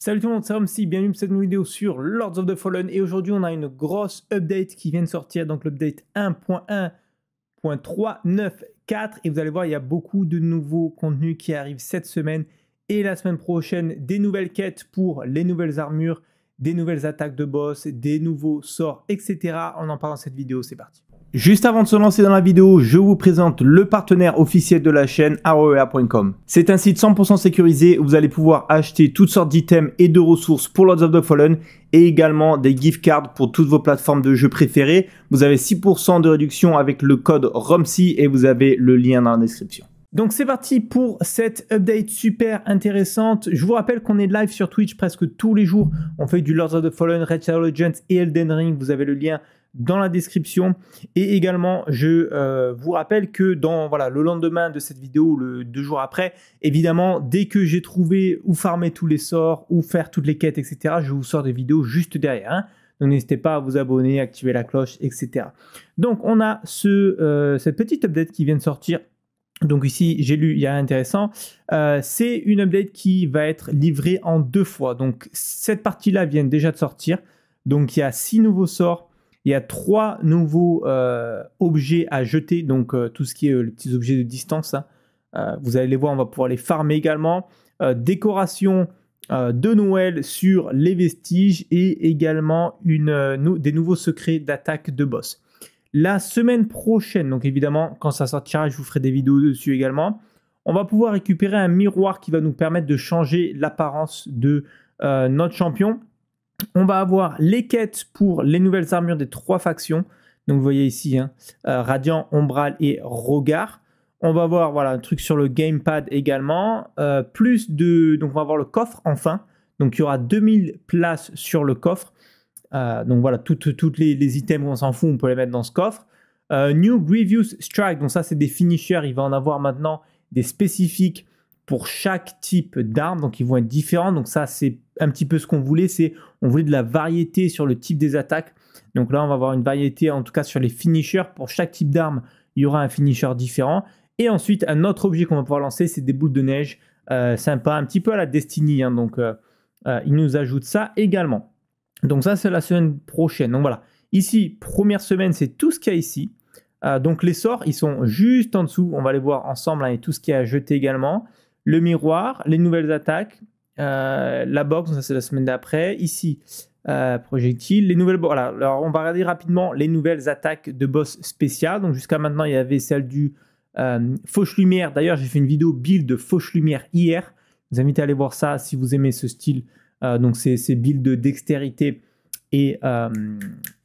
Salut tout le monde, c'est si bienvenue pour cette nouvelle vidéo sur Lords of the Fallen et aujourd'hui on a une grosse update qui vient de sortir, donc l'update 1.1.394 et vous allez voir il y a beaucoup de nouveaux contenus qui arrivent cette semaine et la semaine prochaine, des nouvelles quêtes pour les nouvelles armures, des nouvelles attaques de boss, des nouveaux sorts, etc. On en parle dans cette vidéo, c'est parti. Juste avant de se lancer dans la vidéo, je vous présente le partenaire officiel de la chaîne aroea.com. C'est un site 100% sécurisé où vous allez pouvoir acheter toutes sortes d'items et de ressources pour Lords of the Fallen et également des gift cards pour toutes vos plateformes de jeux préférées. Vous avez 6% de réduction avec le code ROMSI et vous avez le lien dans la description. Donc c'est parti pour cette update super intéressante. Je vous rappelle qu'on est live sur Twitch presque tous les jours. On fait du Lords of the Fallen, Red Shadow Legends et Elden Ring. Vous avez le lien dans la description. Et également, je euh, vous rappelle que dans voilà, le lendemain de cette vidéo, le deux jours après, évidemment, dès que j'ai trouvé où farmer tous les sorts, où faire toutes les quêtes, etc., je vous sors des vidéos juste derrière. Hein. Donc n'hésitez pas à vous abonner, activer la cloche, etc. Donc on a ce, euh, cette petite update qui vient de sortir. Donc ici, j'ai lu, il y a intéressant. Euh, c'est une update qui va être livrée en deux fois. Donc cette partie-là vient déjà de sortir. Donc il y a six nouveaux sorts il y a trois nouveaux euh, objets à jeter, donc euh, tout ce qui est euh, les petits objets de distance. Hein. vous allez les voir, on va pouvoir les farmer également. décoration de Noël sur les vestiges et également des nouveaux secrets d'attaque de boss. La semaine prochaine, donc évidemment, quand ça sortira, je vous ferai des vidéos dessus également. On va pouvoir récupérer un miroir qui va nous permettre de changer l'apparence de notre champion. On va avoir les quêtes pour les nouvelles armures des trois factions. Donc vous voyez ici, hein, euh, Radiant, Ombral et Rogar. On va avoir, voilà, un truc sur le gamepad également. Euh, plus de. Donc on va avoir le coffre enfin. Donc il y aura 2000 places sur le coffre. Euh, donc voilà, toutes les, items qu'on s'en fout, on peut les mettre dans ce coffre. New Grievous Strike, donc ça c'est des finishers. Il va en avoir maintenant des spécifiques pour chaque type d'arme. Donc ils vont être différents. Donc ça c'est un petit peu ce qu'on voulait, c'est on voulait de la variété sur le type des attaques. Donc là, on va avoir une variété en tout cas sur les finishers. Pour chaque type d'arme, il y aura un finisher différent. Et ensuite, un autre objet qu'on va pouvoir lancer, c'est des boules de neige. Euh, sympa, un petit peu à la Destiny. Hein. donc, euh, euh, il nous ajoute ça également. Donc ça, c'est la semaine prochaine. Donc voilà. Ici, première semaine, c'est tout ce qu'il y a ici. donc les sorts, ils sont juste en dessous. On va les voir ensemble hein, et tout ce qui y a à jeter également. Le miroir, les nouvelles attaques, euh, la box, ça c'est la semaine d'après. Ici, euh, projectiles. Les nouvelles, Alors, on va regarder rapidement les nouvelles attaques de boss spécial Donc, jusqu'à maintenant, il y avait celle du euh, Fauche Lumière. D'ailleurs, j'ai fait une vidéo build de Fauche Lumière hier. Je vous invite à aller voir ça si vous aimez ce style. Euh, donc, c'est build de dextérité et,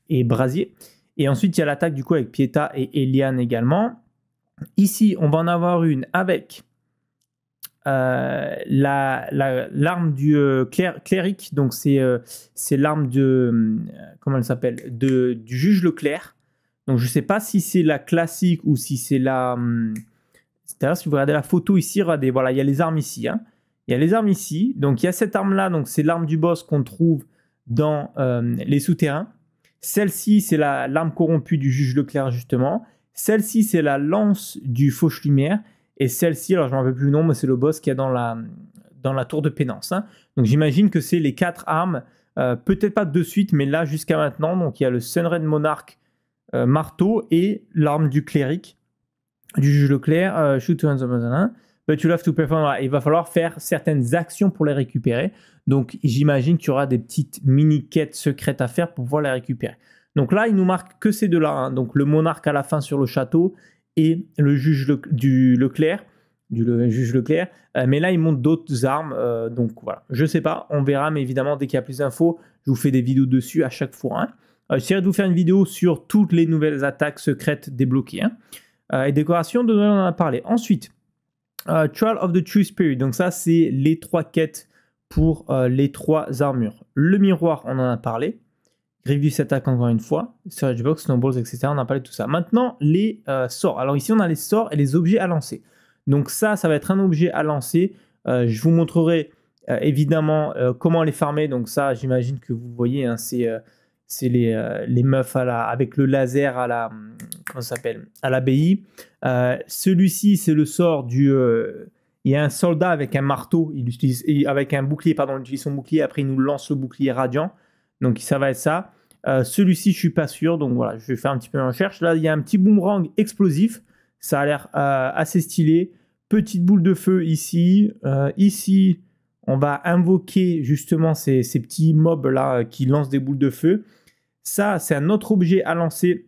et brasier. Et ensuite, il y a l'attaque du coup avec Pieta et Eliane également. Ici, on va en avoir une avec euh, la, l'arme du euh, cleric donc c'est, euh, c'est l'arme de, comment elle s'appelle, de, du juge Leclerc. Donc je ne sais pas si c'est la classique ou si c'est la... Hum, D'ailleurs, si vous regardez la photo ici, regardez, voilà, il y a les armes ici. Hein. Il y a les armes ici. Donc il y a cette arme-là, donc c'est l'arme du boss qu'on trouve dans les souterrains. Celle-ci, c'est la, l'arme corrompue du juge Leclerc, justement. Celle-ci, c'est la lance du fauche-lumière. Et celle-ci, alors je ne m'en rappelle plus le nom, mais c'est le boss qui est dans la, dans la tour de pénance. Hein. Donc j'imagine que c'est les quatre armes, euh, peut-être pas de suite, mais là jusqu'à maintenant. Donc il y a le Sunred Monarch euh, marteau et l'arme du cléric, du juge Leclerc, euh, shoot to the But you love to perform. Il va falloir faire certaines actions pour les récupérer. Donc j'imagine qu'il y aura des petites mini quêtes secrètes à faire pour pouvoir les récupérer. Donc là, il nous marque que ces deux-là. Hein. Donc le monarque à la fin sur le château et le juge Leclerc. Du juge Leclerc, euh, mais là il monte d'autres armes, euh, donc voilà, je sais pas, on verra, mais évidemment dès qu'il y a plus d'infos, je vous fais des vidéos dessus à chaque fois. Hein. Euh, j'essaierai de vous faire une vidéo sur toutes les nouvelles attaques secrètes débloquées. Hein. et décoration, de on en a parlé. Ensuite, Trial of the True Spirit. Donc ça, c'est les trois quêtes pour les trois armures. Le miroir, on en a parlé cette attaque encore une fois, sur Box, Snowballs, etc. On a parlé de tout ça. Maintenant, les euh, sorts. Alors ici, on a les sorts et les objets à lancer. Donc ça, ça va être un objet à lancer. Euh, je vous montrerai euh, évidemment comment les farmer. Donc ça, j'imagine que vous voyez, hein, c'est les, les, meufs à la, avec le laser à la comment s'appelle à l'abbaye. Celui-ci, c'est le sort du il y a un soldat avec un marteau, il utilise, avec un bouclier, pardon, il utilise son bouclier, après il nous lance le bouclier radiant. Donc ça va être ça. Euh, celui-ci, je suis pas sûr. Donc voilà, je vais faire un petit peu de recherche. Là, il y a un petit boomerang explosif. Ça a l'air euh, assez stylé. Petite boule de feu ici. Euh, ici, on va invoquer justement ces, petits mobs là qui lancent des boules de feu. Ça, c'est un autre objet à lancer.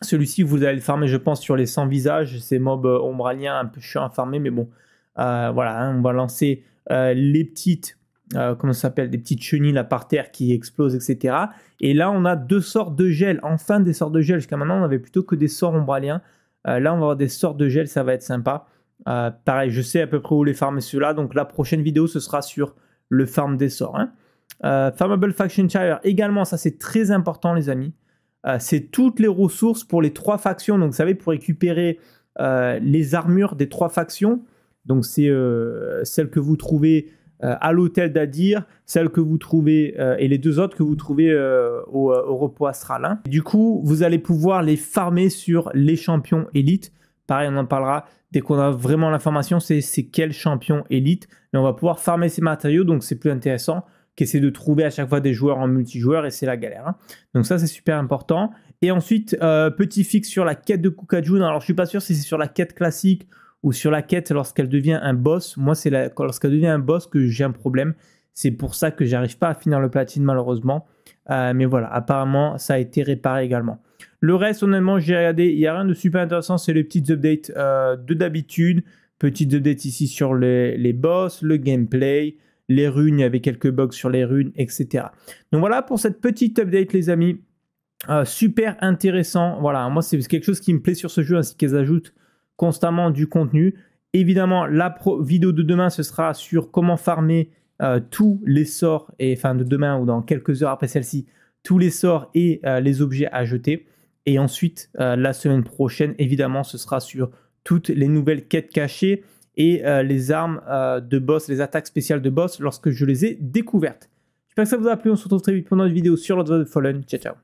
Celui-ci, vous allez le farmer, je pense, sur les 100 visages. Ces mobs ombraliens, un peu chiant à farmer, mais bon. voilà, hein, on va lancer les petites euh, comment ça s'appelle, des petites chenilles là par terre qui explosent, etc. Et là, on a deux sortes de gel, enfin des sorts de gel. Jusqu'à maintenant, on avait plutôt que des sorts ombraliens. Euh, là, on va avoir des sorts de gel, ça va être sympa. Euh, pareil, je sais à peu près où les farmer ceux-là, donc la prochaine vidéo, ce sera sur le farm des sorts. Hein. Farmable Faction Shire, également, ça c'est très important, les amis. c'est toutes les ressources pour les trois factions. Donc, vous savez, pour récupérer les armures des trois factions, donc c'est celles que vous trouvez euh, à l'hôtel d'Adir, celle que vous trouvez euh, et les deux autres que vous trouvez euh, au, repos astral. Hein. Du coup, vous allez pouvoir les farmer sur les champions élites. Pareil, on en parlera dès qu'on a vraiment l'information, c'est quels champion élite. Mais on va pouvoir farmer ces matériaux, donc c'est plus intéressant qu'essayer de trouver à chaque fois des joueurs en multijoueur et c'est la galère. Hein. Donc ça, c'est super important. Et ensuite, petit fixe sur la quête de Kukajun. Alors, je suis pas sûr si c'est sur la quête classique ou sur la quête lorsqu'elle devient un boss. Moi, c'est lorsqu'elle devient un boss que j'ai un problème. C'est pour ça que j'arrive pas à finir le platine malheureusement. Euh, mais voilà, apparemment, ça a été réparé également. Le reste, honnêtement, j'ai regardé, il n'y a rien de super intéressant, c'est les petites updates euh, de d'habitude. Petites updates ici sur les, les boss, le gameplay, les runes, il y avait quelques bugs sur les runes, etc. Donc voilà pour cette petite update, les amis. Euh, super intéressant. Voilà, moi, c'est quelque chose qui me plaît sur ce jeu, ainsi qu'elles ajoutent constamment du contenu. Évidemment, la vidéo de demain, ce sera sur comment farmer euh, tous les sorts, et enfin de demain ou dans quelques heures après celle-ci, tous les sorts et euh, les objets à jeter. Et ensuite, euh, la semaine prochaine, évidemment, ce sera sur toutes les nouvelles quêtes cachées et les armes de boss, les attaques spéciales de boss lorsque je les ai découvertes. J'espère que ça vous a plu. On se retrouve très vite pour autre vidéo sur Lord of the Fallen. Ciao, ciao.